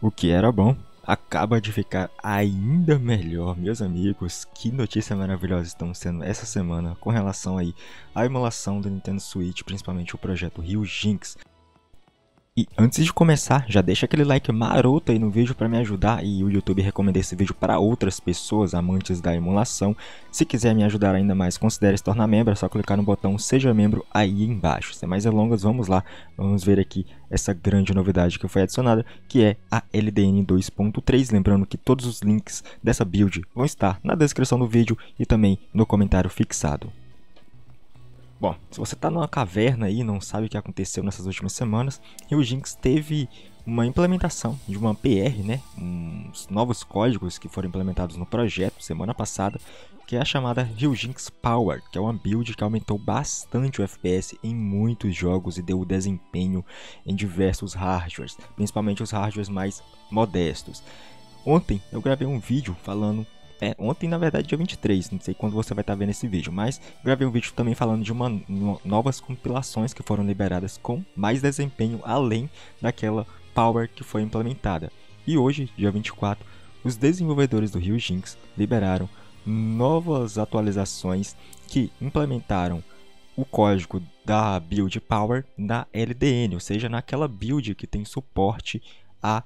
o que era bom, acaba de ficar ainda melhor, meus amigos. Que notícia maravilhosa estamos sendo essa semana com relação aí à emulação da Nintendo Switch, principalmente o projeto Rio Jinx. E antes de começar, já deixa aquele like maroto aí no vídeo para me ajudar e o YouTube recomendar esse vídeo para outras pessoas amantes da emulação. Se quiser me ajudar ainda mais, considere se tornar membro, é só clicar no botão Seja Membro aí embaixo. Sem mais delongas, vamos lá, vamos ver aqui essa grande novidade que foi adicionada, que é a LDN 2.3. Lembrando que todos os links dessa build vão estar na descrição do vídeo e também no comentário fixado. Bom, se você está numa caverna e não sabe o que aconteceu nessas últimas semanas, o Jinx teve uma implementação de uma PR, né, uns novos códigos que foram implementados no projeto semana passada, que é a chamada Ryujinx Power, que é uma build que aumentou bastante o FPS em muitos jogos e deu o desempenho em diversos hardwares, principalmente os hardwares mais modestos. Ontem eu gravei um vídeo falando é, ontem, na verdade, dia 23, não sei quando você vai estar tá vendo esse vídeo, mas gravei um vídeo também falando de uma, uma, novas compilações que foram liberadas com mais desempenho além daquela Power que foi implementada. E hoje, dia 24, os desenvolvedores do Rio Jinx liberaram novas atualizações que implementaram o código da build Power na LDN, ou seja, naquela build que tem suporte a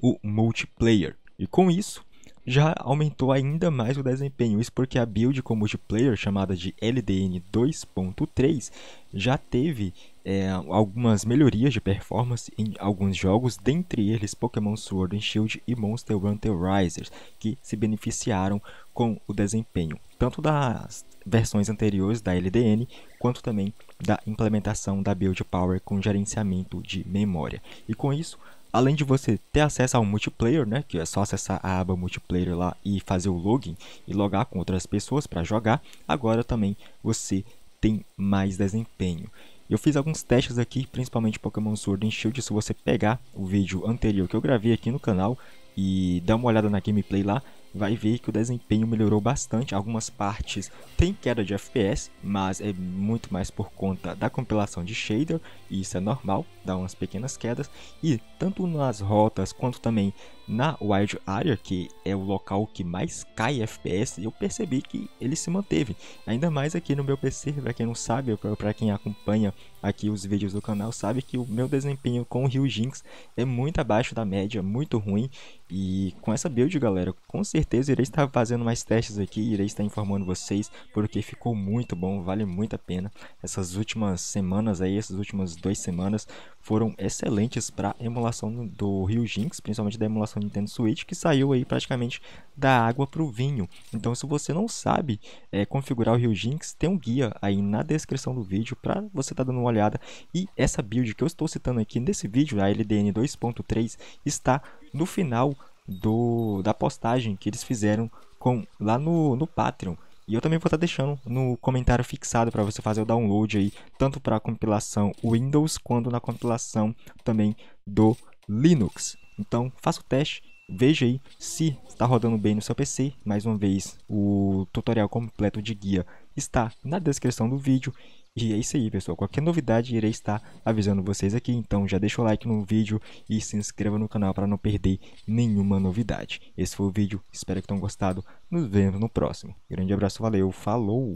o multiplayer. E com isso, já aumentou ainda mais o desempenho. Isso porque a build com multiplayer, chamada de LDN 2.3, já teve é, algumas melhorias de performance em alguns jogos, dentre eles Pokémon Sword and Shield e Monster Hunter Risers, que se beneficiaram com o desempenho, tanto das versões anteriores da LDN, quanto também da implementação da Build Power com gerenciamento de memória. E com isso, Além de você ter acesso ao multiplayer, né, que é só acessar a aba multiplayer lá e fazer o login e logar com outras pessoas para jogar, agora também você tem mais desempenho. Eu fiz alguns testes aqui, principalmente Pokémon Sword and Shield, se você pegar o vídeo anterior que eu gravei aqui no canal e dar uma olhada na gameplay lá, vai ver que o desempenho melhorou bastante. Algumas partes têm queda de FPS, mas é muito mais por conta da compilação de shader, e isso é normal, dá umas pequenas quedas. E tanto nas rotas quanto também na Wild Area, que é o local que mais cai FPS, eu percebi que ele se manteve. Ainda mais aqui no meu PC, para quem não sabe, para quem acompanha aqui os vídeos do canal, sabe que o meu desempenho com o Rio Jinx é muito abaixo da média, muito ruim. E com essa build, galera, com certeza certeza irei estar fazendo mais testes aqui, irei estar informando vocês, porque ficou muito bom, vale muito a pena. Essas últimas semanas aí, essas últimas duas semanas, foram excelentes para emulação do Rio Jinx, principalmente da emulação Nintendo Switch, que saiu aí praticamente da água para o vinho. Então, se você não sabe é, configurar o Rio Jinx, tem um guia aí na descrição do vídeo para você estar tá dando uma olhada. E essa build que eu estou citando aqui nesse vídeo, a LDN 2.3, está no final do da postagem que eles fizeram com lá no, no Patreon. E eu também vou estar tá deixando no comentário fixado para você fazer o download aí, tanto para a compilação Windows quanto na compilação também do Linux. Então, faça o teste, veja aí se está rodando bem no seu PC. Mais uma vez, o tutorial completo de guia está na descrição do vídeo e é isso aí, pessoal. Qualquer novidade irei estar avisando vocês aqui. Então já deixa o like no vídeo e se inscreva no canal para não perder nenhuma novidade. Esse foi o vídeo. Espero que tenham gostado. Nos vemos no próximo. Grande abraço, valeu, falou!